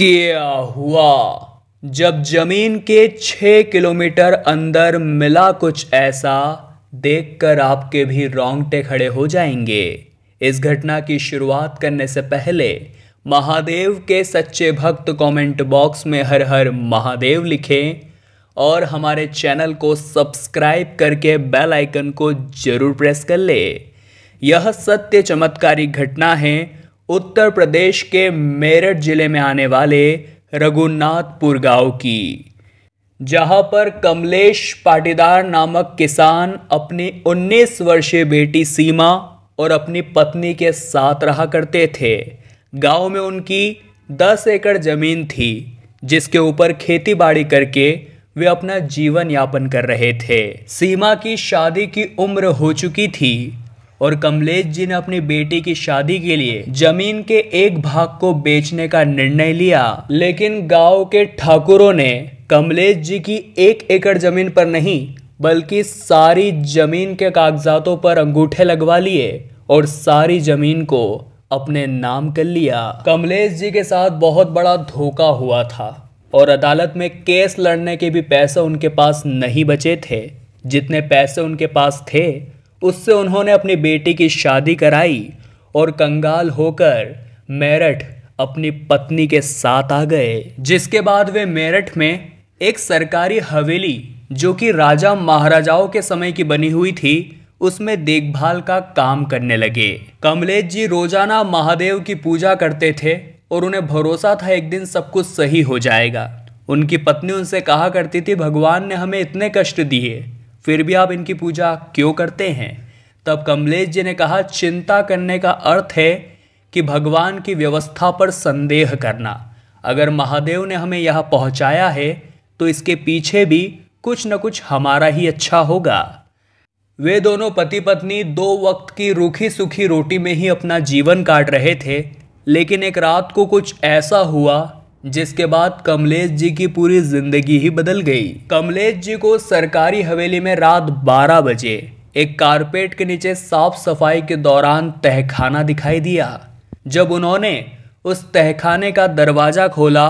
क्या हुआ जब जमीन के छ किलोमीटर अंदर मिला कुछ ऐसा देखकर आपके भी रोंगटे खड़े हो जाएंगे इस घटना की शुरुआत करने से पहले महादेव के सच्चे भक्त कमेंट बॉक्स में हर हर महादेव लिखें और हमारे चैनल को सब्सक्राइब करके बेल आइकन को जरूर प्रेस कर ले यह सत्य चमत्कारी घटना है उत्तर प्रदेश के मेरठ जिले में आने वाले रघुनाथपुर गांव की जहां पर कमलेश पाटीदार नामक किसान अपनी 19 वर्षीय बेटी सीमा और अपनी पत्नी के साथ रहा करते थे गांव में उनकी 10 एकड़ जमीन थी जिसके ऊपर खेती बाड़ी करके वे अपना जीवन यापन कर रहे थे सीमा की शादी की उम्र हो चुकी थी और कमलेश जी ने अपनी बेटी की शादी के लिए जमीन के एक भाग को बेचने का निर्णय लिया लेकिन गांव के ठाकुरों ने कमलेश जी की एक एकड़ जमीन पर नहीं बल्कि सारी जमीन के कागजातों पर अंगूठे लगवा लिए और सारी जमीन को अपने नाम कर लिया कमलेश जी के साथ बहुत बड़ा धोखा हुआ था और अदालत में केस लड़ने के भी पैसे उनके पास नहीं बचे थे जितने पैसे उनके पास थे उससे उन्होंने अपनी बेटी की शादी कराई और कंगाल होकर मेरठ अपनी पत्नी के साथ आ गए जिसके बाद वे मेरठ में एक सरकारी हवेली जो कि राजा महाराजाओं के समय की बनी हुई थी उसमें देखभाल का काम करने लगे कमलेश जी रोजाना महादेव की पूजा करते थे और उन्हें भरोसा था एक दिन सब कुछ सही हो जाएगा उनकी पत्नी उनसे कहा करती थी भगवान ने हमें इतने कष्ट दिए फिर भी आप इनकी पूजा क्यों करते हैं तब कमलेश जी ने कहा चिंता करने का अर्थ है कि भगवान की व्यवस्था पर संदेह करना अगर महादेव ने हमें यह पहुंचाया है तो इसके पीछे भी कुछ न कुछ हमारा ही अच्छा होगा वे दोनों पति पत्नी दो वक्त की रूखी सुखी रोटी में ही अपना जीवन काट रहे थे लेकिन एक रात को कुछ ऐसा हुआ जिसके बाद कमलेश जी की पूरी जिंदगी ही बदल गई कमलेश जी को सरकारी हवेली में रात 12 बजे एक कारपेट के नीचे साफ सफाई के दौरान तहखाना दिखाई दिया जब उन्होंने उस तहखाने का दरवाजा खोला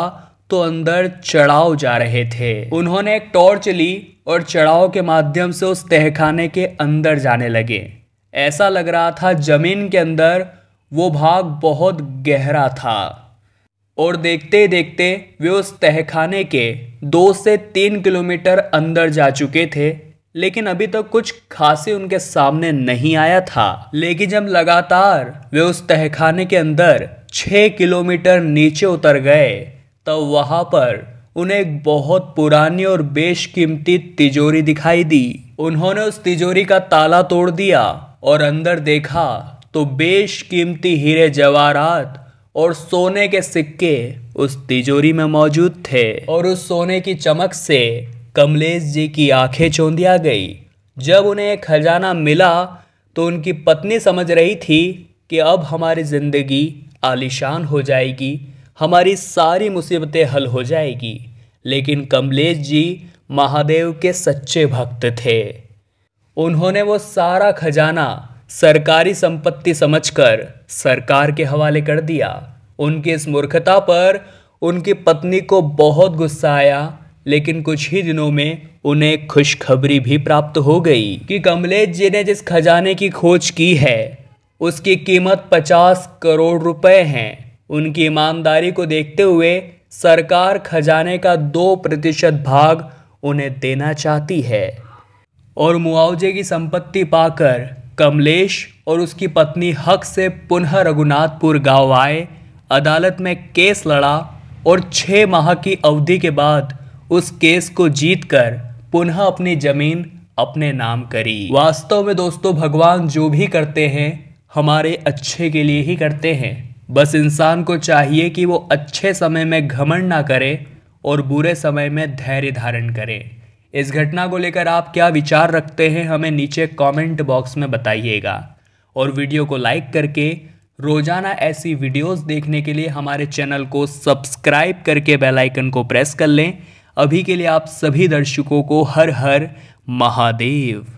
तो अंदर चढ़ाव जा रहे थे उन्होंने एक टॉर्च ली और चढ़ाव के माध्यम से उस तहखाने के अंदर जाने लगे ऐसा लग रहा था जमीन के अंदर वो भाग बहुत गहरा था और देखते देखते वे उस तहखाने के दो से तीन किलोमीटर अंदर जा चुके थे लेकिन अभी तक तो कुछ खासे उनके सामने नहीं आया था लेकिन जब लगातार वे उस तहखाने के अंदर छः किलोमीटर नीचे उतर गए तब तो वहाँ पर उन्हें एक बहुत पुरानी और बेशकीमती तिजोरी दिखाई दी उन्होंने उस तिजोरी का ताला तोड़ दिया और अंदर देखा तो बेशकीमती हीरे जवाहरात और सोने के सिक्के उस तिजोरी में मौजूद थे और उस सोने की चमक से कमलेश जी की आंखें चौंधिया गई जब उन्हें खजाना मिला तो उनकी पत्नी समझ रही थी कि अब हमारी ज़िंदगी आलिशान हो जाएगी हमारी सारी मुसीबतें हल हो जाएगी लेकिन कमलेश जी महादेव के सच्चे भक्त थे उन्होंने वो सारा खजाना सरकारी संपत्ति समझकर सरकार के हवाले कर दिया उनकी इस मूर्खता पर उनकी पत्नी को बहुत गुस्सा आया लेकिन कुछ ही दिनों में उन्हें खुशखबरी भी प्राप्त हो गई कि कमलेश जी ने जिस खजाने की खोज की है उसकी कीमत पचास करोड़ रुपए हैं उनकी ईमानदारी को देखते हुए सरकार खजाने का दो प्रतिशत भाग उन्हें देना चाहती है और मुआवजे की संपत्ति पाकर कमलेश और उसकी पत्नी हक से पुनः रघुनाथपुर गांव आए अदालत में केस लड़ा और छः माह की अवधि के बाद उस केस को जीतकर पुनः अपनी जमीन अपने नाम करी वास्तव में दोस्तों भगवान जो भी करते हैं हमारे अच्छे के लिए ही करते हैं बस इंसान को चाहिए कि वो अच्छे समय में घमंड ना करे और बुरे समय में धैर्य धारण करे इस घटना को लेकर आप क्या विचार रखते हैं हमें नीचे कमेंट बॉक्स में बताइएगा और वीडियो को लाइक करके रोजाना ऐसी वीडियोस देखने के लिए हमारे चैनल को सब्सक्राइब करके बेल आइकन को प्रेस कर लें अभी के लिए आप सभी दर्शकों को हर हर महादेव